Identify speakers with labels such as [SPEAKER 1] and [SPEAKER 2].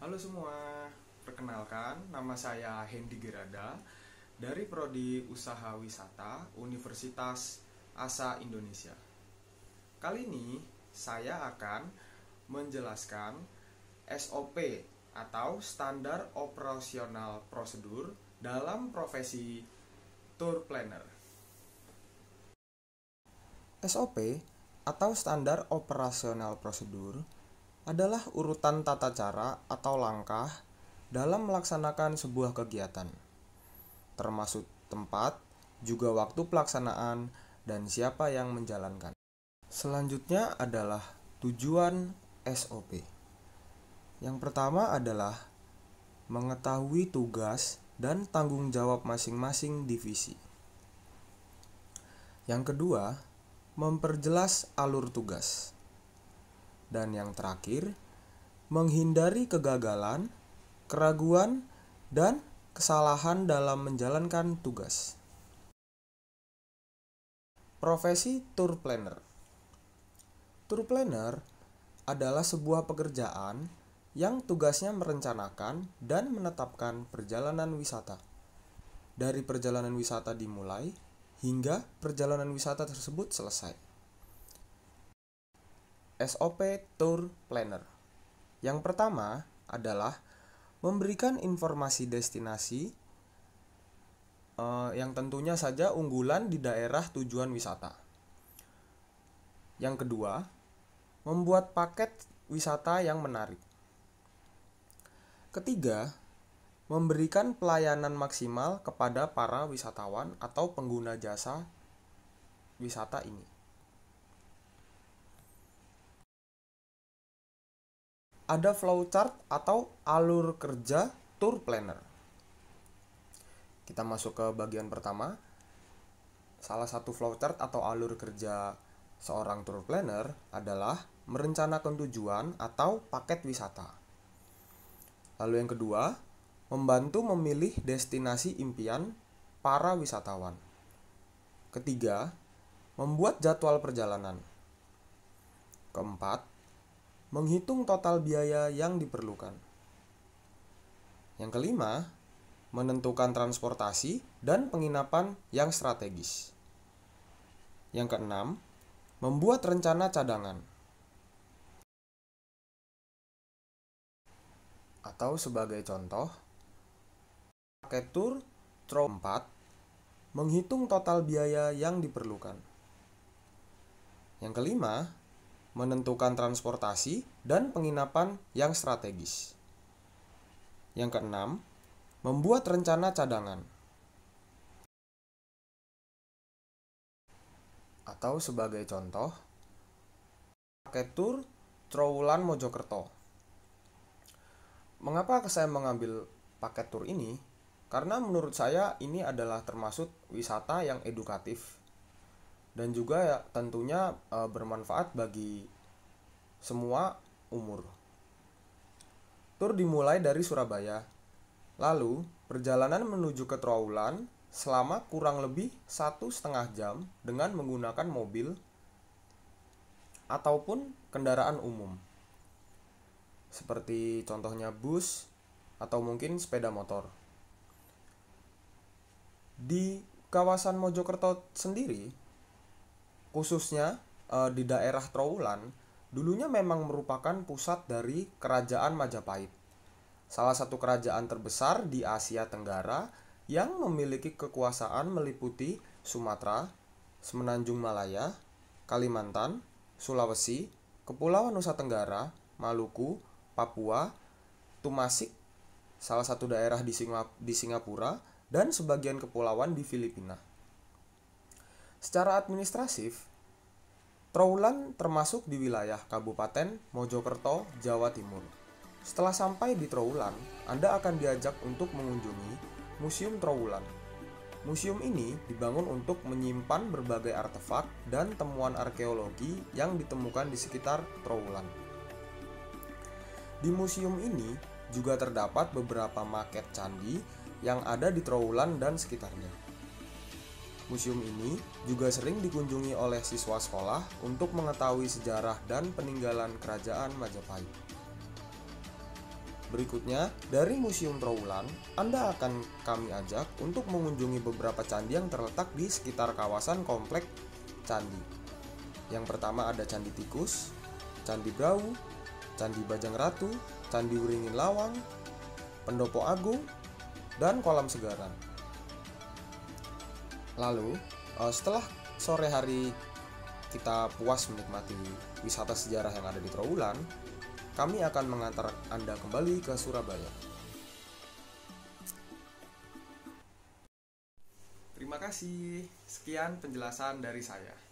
[SPEAKER 1] Halo semua, perkenalkan nama saya Hendy Gerada dari Prodi Usaha Wisata Universitas Asa Indonesia. Kali ini saya akan menjelaskan SOP atau standar operasional prosedur dalam profesi tour planner. SOP atau standar operasional prosedur adalah urutan tata cara atau langkah dalam melaksanakan sebuah kegiatan, termasuk tempat, juga waktu pelaksanaan, dan siapa yang menjalankan. Selanjutnya adalah tujuan SOP. Yang pertama adalah mengetahui tugas dan tanggung jawab masing-masing divisi. Yang kedua, memperjelas alur tugas. Dan yang terakhir, menghindari kegagalan, keraguan, dan kesalahan dalam menjalankan tugas. Profesi tour planner. Tour planner adalah sebuah pekerjaan yang tugasnya merencanakan dan menetapkan perjalanan wisata. Dari perjalanan wisata dimulai hingga perjalanan wisata tersebut selesai. SOP Tour Planner. Yang pertama adalah memberikan informasi destinasi eh, yang tentunya saja unggulan di daerah tujuan wisata. Yang kedua, membuat paket wisata yang menarik. Ketiga, memberikan pelayanan maksimal kepada para wisatawan atau pengguna jasa wisata ini. ada flowchart atau alur kerja tour planner. Kita masuk ke bagian pertama. Salah satu flowchart atau alur kerja seorang tour planner adalah merencanakan tujuan atau paket wisata. Lalu yang kedua, membantu memilih destinasi impian para wisatawan. Ketiga, membuat jadwal perjalanan. Keempat, menghitung total biaya yang diperlukan. Yang kelima, menentukan transportasi dan penginapan yang strategis. Yang keenam, membuat rencana cadangan. Atau sebagai contoh, paket tur Tro 4 menghitung total biaya yang diperlukan. Yang kelima, menentukan transportasi dan penginapan yang strategis. Yang keenam, membuat rencana cadangan. Atau sebagai contoh, paket tur Trowulan Mojokerto. Mengapa saya mengambil paket tur ini? Karena menurut saya ini adalah termasuk wisata yang edukatif dan juga ya tentunya uh, bermanfaat bagi semua umur. Tur dimulai dari Surabaya. Lalu, perjalanan menuju ke Trawulan selama kurang lebih satu setengah jam dengan menggunakan mobil ataupun kendaraan umum. Seperti contohnya bus atau mungkin sepeda motor. Di kawasan Mojokerto sendiri, khususnya uh, di daerah Trawulan dulunya memang merupakan pusat dari kerajaan Majapahit. Salah satu kerajaan terbesar di Asia Tenggara yang memiliki kekuasaan meliputi Sumatera, Semenanjung Malaya, Kalimantan, Sulawesi, Kepulauan Nusa Tenggara, Maluku, Papua, Tumasik, salah satu daerah di, Singap di Singapura, dan sebagian kepulauan di Filipina. Secara administratif, Trawulan termasuk di wilayah Kabupaten Mojokerto, Jawa Timur. Setelah sampai di Trawulan, Anda akan diajak untuk mengunjungi Museum Trawulan. Museum ini dibangun untuk menyimpan berbagai artefak dan temuan arkeologi yang ditemukan di sekitar Trawulan. Di museum ini juga terdapat beberapa maket candi yang ada di Trawulan dan sekitarnya. Museum ini juga sering dikunjungi oleh siswa sekolah untuk mengetahui sejarah dan peninggalan kerajaan Majapahit. Berikutnya, dari Museum Trawulan, Anda akan kami ajak untuk mengunjungi beberapa candi yang terletak di sekitar kawasan komplek candi. Yang pertama ada Candi Tikus, Candi Brau, Candi Bajang Ratu, Candi Uringin Lawang, Pendopo Agung, dan Kolam Segaran. Lalu, uh, setelah sore hari kita puas menikmati wisata sejarah yang ada di Trawulan, kami akan mengantar Anda kembali ke Surabaya. Terima kasih. Sekian penjelasan dari saya.